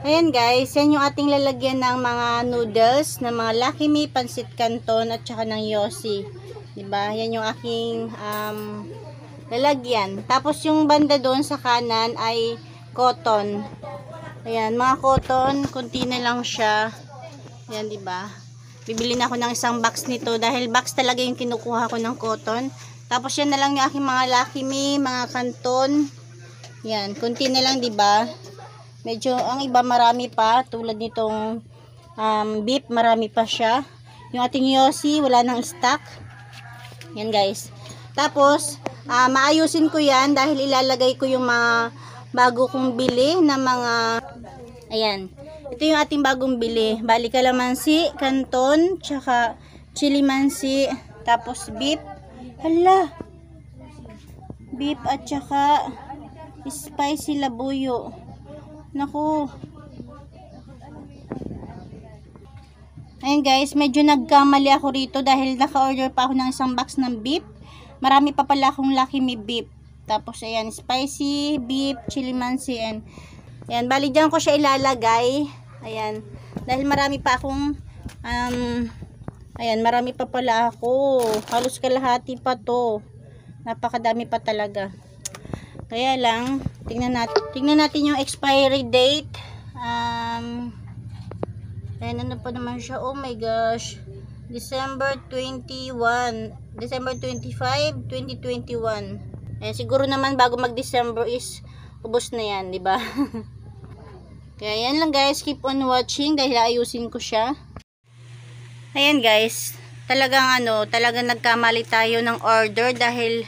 Ayan guys, yan yung ating lalagyan ng mga noodles, ng mga Lucky Me, Pansit Canton, at saka ng Yossi. Diba? Yan yung aking um, lalagyan. Tapos yung banda doon sa kanan ay cotton. Ayan, mga cotton, konti na lang siya. Ayan, diba? Bibili na ako ng isang box nito dahil box talaga yung kinukuha ko ng cotton. Tapos yan na lang yung aking mga Lucky Me, mga Canton. Ayan, konti na lang, diba? Medyo, ang iba marami pa. Tulad nitong um, beef, marami pa siya. Yung ating yosi, wala nang stock. Yan guys. Tapos, uh, maayusin ko yan dahil ilalagay ko yung mga bago kong bili na mga, ayan. Ito yung ating bagong bili. Bali kalamansi, canton tsaka chili mansi, tapos beef. Hala, beef at saka spicy labuyo. Nako. Ayun guys, medyo nagkamali ako rito dahil naka-order pa ako ng isang box ng beef. Marami pa pala akong Lucky Me beef. Tapos ayan, spicy beef, chili mansi and ayan, bali dyan ko siya ilalagay. Ayan, dahil marami pa akong um, ayan, marami pa pala ako. Halos kalahati pa to. Napakadami pa talaga. Kaya lang, Tingnan natin, tingnan natin yung expiry date. Um, ayan, ano pa naman siya? Oh my gosh. December 21. December 25, 2021. Eh, siguro naman bago mag-December is ubos na yan, di ba? Kaya yan lang guys. Keep on watching dahil ayusin ko siya. Ayan guys. Talagang ano, talagang nagkamali tayo ng order dahil,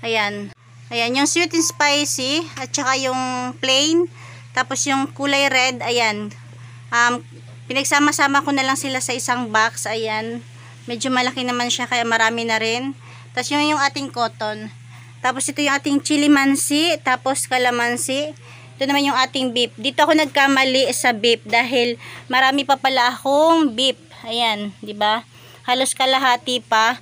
ayan, Ayan, yung sweet and spicy, at saka yung plain, tapos yung kulay red, ayan. Um, pinagsama-sama ko na lang sila sa isang box, ayan. Medyo malaki naman siya, kaya marami na rin. Tapos yung yung ating cotton. Tapos ito yung ating chili mansi, tapos kalamansi. Ito naman yung ating beef. Dito ako nagkamali sa beef dahil marami pa pala akong beef. Ayan, 'di ba? Halos kalahati pa.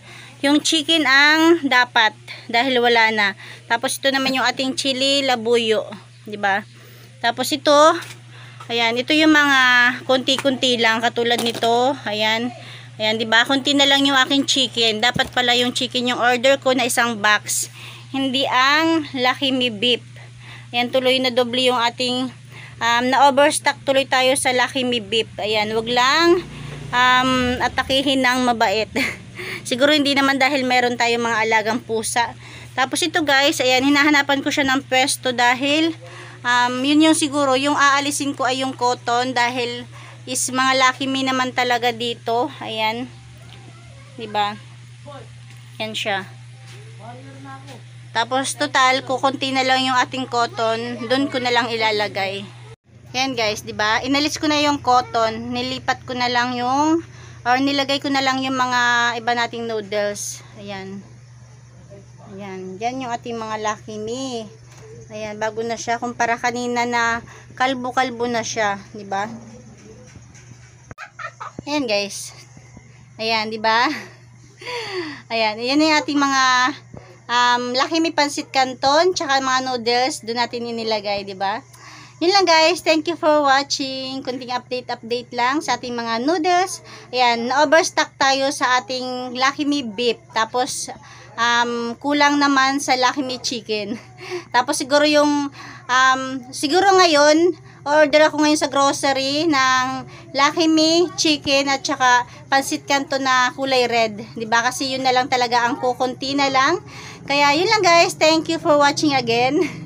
Yung chicken ang dapat dahil wala na. Tapos ito naman yung ating chili labuyo, 'di ba? Tapos ito, ayan, ito yung mga konti-konti lang katulad nito. Ayan. Ayan, 'di ba? Konti na lang yung aking chicken. Dapat pala yung chicken yung order ko na isang box. Hindi ang Lakimi beef. Ayan, tuloy na doble yung ating um, na-overstock tuloy tayo sa Lakimi beef. Ayan, wag lang um, atakihin ng mabait. Siguro hindi naman dahil meron tayong mga alagang pusa. Tapos ito guys, ayan, hinahanapan ko siya ng pwesto dahil um, yun yung siguro, yung aalisin ko ay yung cotton dahil is mga lucky me naman talaga dito. Ayan. 'Di ba? Yan siya. Tapos total, kukunti na lang yung ating cotton, doon ko na lang ilalagay. Yan guys, 'di ba? Inalis ko na yung cotton, nilipat ko na lang yung or nilagay ko na lang yung mga iba nating noodles ayan ayan, yan yung ating mga Lucky Me ayan, bago na siya kumpara kanina na kalbo-kalbo na siya, ba diba? ayan guys ayan, ba diba? ayan, ayan yung ating mga um, Lucky Me Pancit Canton tsaka mga noodles, doon natin inilagay, ba diba? Yun lang guys, thank you for watching. Kunting update-update lang sa ating mga noodles. Ayan, na-overstock tayo sa ating Lucky Me Beef. Tapos, um, kulang naman sa Lucky Me Chicken. Tapos siguro yung, um, siguro ngayon, order ako ngayon sa grocery ng Lucky Me Chicken at saka pansit kanto na kulay red. ba diba? Kasi yun na lang talaga ang kukunti na lang. Kaya yun lang guys, thank you for watching again.